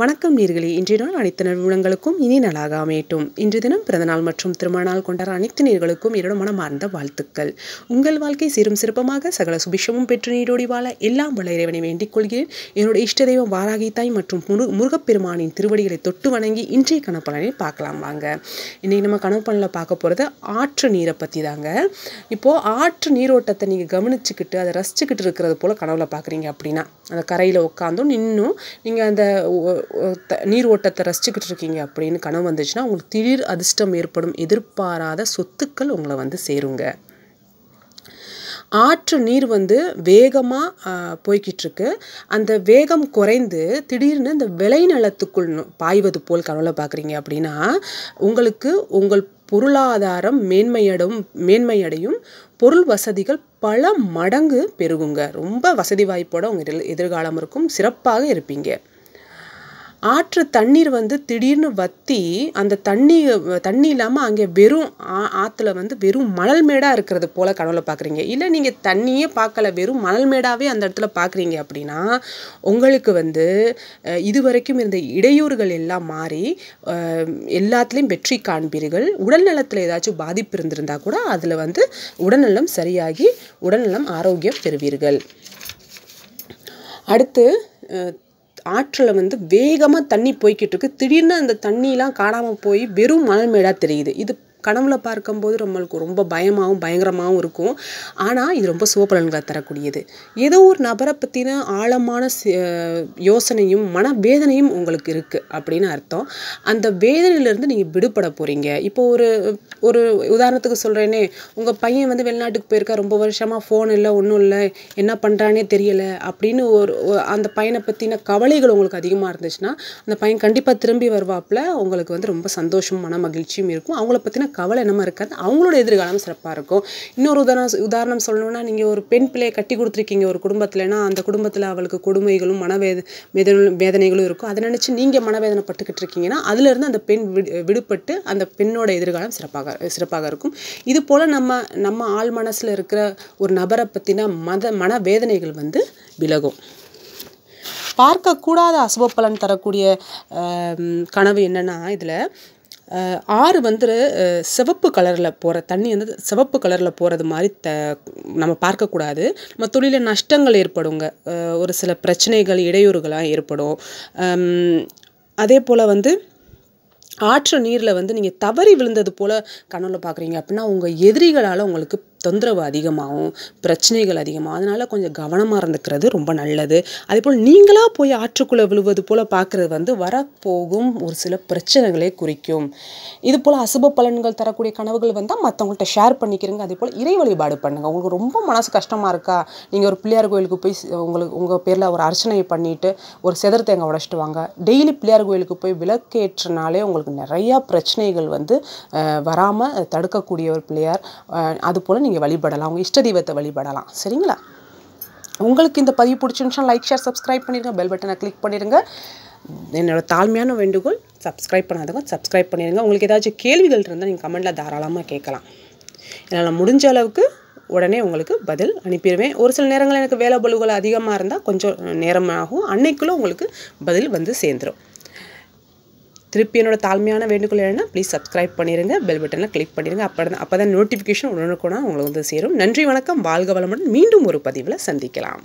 வணக்கம் நீர்களே இன்றைய நாள் அனைத்து நிறுவனங்களுக்கும் இனி நாளாக அமையட்டும் இன்று தினம் பிறந்தநாள் மற்றும் திருமண நாள் கொண்டாட அனைத்து நீர்களுக்கும் என்னோட மனமார்ந்த வாழ்த்துக்கள் உங்கள் வாழ்க்கை சீரும் சிறப்பமாக சகல சுபிஷமும் பெற்று நீரோடி வாழ எல்லாம் வள இறைவனை வேண்டிக் கொள்கிறேன் என்னோட இஷ்ட தெய்வம் வாராகி தாய் மற்றும் முரு முருகப்பெருமானின் திருவடிகளை தொட்டு வணங்கி இன்றைய கனப்பலனை பார்க்கலாம் வாங்க இன்றைக்கி நம்ம கணப்பலனில் பார்க்க போகிறது ஆற்று நீரை பற்றி தாங்க இப்போது ஆற்று நீரோட்டத்தை நீங்கள் கவனிச்சுக்கிட்டு அதை ரசிச்சுக்கிட்டு இருக்கிறது போல் கனவுல பார்க்குறீங்க அப்படின்னா அந்த கரையில் உட்காந்தும் நின்றும் நீங்கள் அந்த நீர் ஓட்டத்தை ரசிச்சுக்கிட்டு இருக்கீங்க அப்படின்னு கனவு வந்துச்சுன்னா உங்களுக்கு திடீர் அதிர்ஷ்டம் ஏற்படும் எதிர்பாராத சொத்துக்கள் உங்களை வந்து சேருங்க ஆற்று நீர் வந்து வேகமாக போய்கிட்டுருக்கு அந்த வேகம் குறைந்து திடீர்னு இந்த விளைநிலத்துக்குள் பாய்வது போல் கனவுல பார்க்குறீங்க அப்படின்னா உங்களுக்கு உங்கள் பொருளாதாரம் மேன்மையடும் மேன்மையடையும் பொருள் வசதிகள் பல மடங்கு பெருகுங்க ரொம்ப வசதி வாய்ப்போட உங்கள் எதிர்காலம் இருக்கும் சிறப்பாக இருப்பீங்க ஆற்று தண்ணீர் வந்து திடீர்னு வற்றி அந்த தண்ணி தண்ணி இல்லாமல் அங்கே வெறும் ஆ ஆற்றுல வந்து வெறும் மணல் மேடாக இருக்கிறது போல் கடவுளை பார்க்குறீங்க இல்லை நீங்கள் தண்ணியே பார்க்கல வெறும் மணல் மேடாகவே அந்த இடத்துல பார்க்குறீங்க அப்படின்னா உங்களுக்கு வந்து இது வரைக்கும் இருந்த இடையூறுகள் எல்லாம் மாறி எல்லாத்துலேயும் வெற்றி காண்பீர்கள் உடல்நலத்தில் ஏதாச்சும் பாதிப்பு இருந்திருந்தால் கூட அதில் வந்து உடல்நலம் சரியாகி உடல்நலம் ஆரோக்கியம் பெறுவீர்கள் அடுத்து ஆற்றில் வந்து வேகமாக தண்ணி போய்கிட்டு இருக்குது திடீர்னு அந்த தண்ணியெலாம் காணாமல் போய் வெறும் மணல் மேடாக தெரியுது இது கனவுல பார்க்கும்போது நம்மளுக்கு ரொம்ப பயமாகவும் பயங்கரமாகவும் இருக்கும் ஆனால் இது ரொம்ப சுபபலன்களை தரக்கூடியது ஏதோ ஒரு நபரை பற்றின ஆழமான யோசனையும் மனவேதனையும் உங்களுக்கு இருக்குது அப்படின்னு அர்த்தம் அந்த வேதனையிலேருந்து நீங்கள் விடுபட போகிறீங்க இப்போ ஒரு ஒரு உதாரணத்துக்கு சொல்கிறேனே உங்கள் பையன் வந்து வெளிநாட்டுக்கு போயிருக்கா ரொம்ப வருஷமாக ஃபோன் இல்லை ஒன்றும் இல்லை என்ன பண்ணுறானே தெரியலை அப்படின்னு ஒரு அந்த பையனை பற்றின கவலைகள் உங்களுக்கு அதிகமாக இருந்துச்சுன்னா அந்த பையன் கண்டிப்பாக திரும்பி வருவாப்பில் உங்களுக்கு வந்து ரொம்ப சந்தோஷம் மன மகிழ்ச்சியும் இருக்கும் அவங்கள பற்றின கவலை என்னமா இருக்காது அவங்களோட எதிர்காலம் சிறப்பாக இருக்கும் இன்னொரு உதாரணம் உதாரணம் சொல்லணும்னா நீங்கள் ஒரு பெண் பிள்ளையை கட்டி கொடுத்துருக்கீங்க ஒரு குடும்பத்தில்னா அந்த குடும்பத்தில் அவளுக்கு கொடுமைகளும் மனவேத வேதனைகளும் இருக்கும் அதை நினச்சி நீங்கள் மனவேதனைப்பட்டுக்கிட்டு இருக்கீங்கன்னா அதுலேருந்து அந்த பெண் விடுபட்டு அந்த பெண்ணோட எதிர்காலம் சிறப்பாக சிறப்பாக இருக்கும் இது போல் நம்ம நம்ம ஆள் மனசில் இருக்கிற ஒரு நபரை பற்றின மத மனவேதனைகள் வந்து விலகும் பார்க்கக்கூடாத அசுப பலன் தரக்கூடிய கனவு என்னென்னா இதில் ஆறு வந்து சிவப்பு கலரில் போகிற தண்ணி வந்து சிவப்பு கலரில் போகிறது மாதிரி த நம்ம பார்க்கக்கூடாது நம்ம தொழிலில் நஷ்டங்கள் ஏற்படுங்க ஒரு சில பிரச்சனைகள் இடையூறுகளாக ஏற்படும் அதே போல் வந்து ஆற்று நீரில் வந்து நீங்கள் தவறி விழுந்தது போல் கனவில் பார்க்குறீங்க அப்படின்னா உங்கள் எதிரிகளால் உங்களுக்கு தொந்தரவு அதிகமாகும் பிரச்சனைகள் அதிகமாகும் அதனால் கொஞ்சம் கவனமாக இருந்துக்கிறது ரொம்ப நல்லது அதேபோல் நீங்களாக போய் ஆற்றுக்குள்ளே விழுவது போல் பார்க்குறது வந்து வரப்போகும் ஒரு சில பிரச்சனைகளை குறிக்கும் இது போல் அசுப பலன்கள் தரக்கூடிய கனவுகள் வந்தால் மற்றவங்கள்ட்ட ஷேர் பண்ணிக்கிறீங்க அதே போல் இறை வழிபாடு பண்ணுங்கள் உங்களுக்கு ரொம்ப மனசு கஷ்டமாக இருக்கா நீங்கள் ஒரு பிள்ளையார் கோயிலுக்கு போய் உங்களுக்கு உங்கள் பேரில் ஒரு அர்ச்சனையை பண்ணிவிட்டு ஒரு செதர் தேங்காய் உடச்சிட்டு வாங்க டெய்லி பிள்ளையார் கோயிலுக்கு போய் விளக்கேற்றினாலே உங்களுக்கு நிறையா பிரச்சனைகள் வந்து வராமல் தடுக்கக்கூடிய ஒரு பிள்ளையார் அதுபோல் நீங்கள் வழிபடலாம் உங்கள் இஷ்ட தெய்வத்தை வழிபடலாம் சரிங்களா உங்களுக்கு இந்த பதிவு பிடிச்சிருந்துச்சா லைக் ஷேர் சப்ஸ்கிரைப் பண்ணிடுங்க பெல் பட்டனை கிளிக் பண்ணிடுங்க என்னோடய தாழ்மையான வேண்டுகோள் சப்ஸ்கிரைப் பண்ணாதவங்க சப்ஸ்கிரைப் பண்ணிடுங்க உங்களுக்கு ஏதாச்சும் கேள்விகள் இருந்தால் நீங்கள் கமெண்ட்டில் தாராளமாக கேட்கலாம் என்னால் முடிஞ்ச அளவுக்கு உடனே உங்களுக்கு பதில் அனுப்பிடுவேன் ஒரு சில நேரங்களில் எனக்கு வேலை பலுகள் அதிகமாக இருந்தால் கொஞ்சம் நேரமாகும் அன்னைக்குள்ளே உங்களுக்கு பதில் வந்து சேர்ந்துடும் திருப்பி என்னோடய தாழ்மையான வேண்டுகோள் என்னென்னா ப்ளீஸ் சப்ஸ்கிரைப் பண்ணிடுங்க பெல் பட்டனில் கிளிக் பண்ணிடுங்க அப்போ தான் அப்போ தான் நோட்டிஃபிகேஷன் உடனுக்குடன் உங்களுக்கு வந்து சேரும் நன்றி வணக்கம் வாழ்க வளமுடன் மீண்டும் ஒரு பதிவில் சந்திக்கலாம்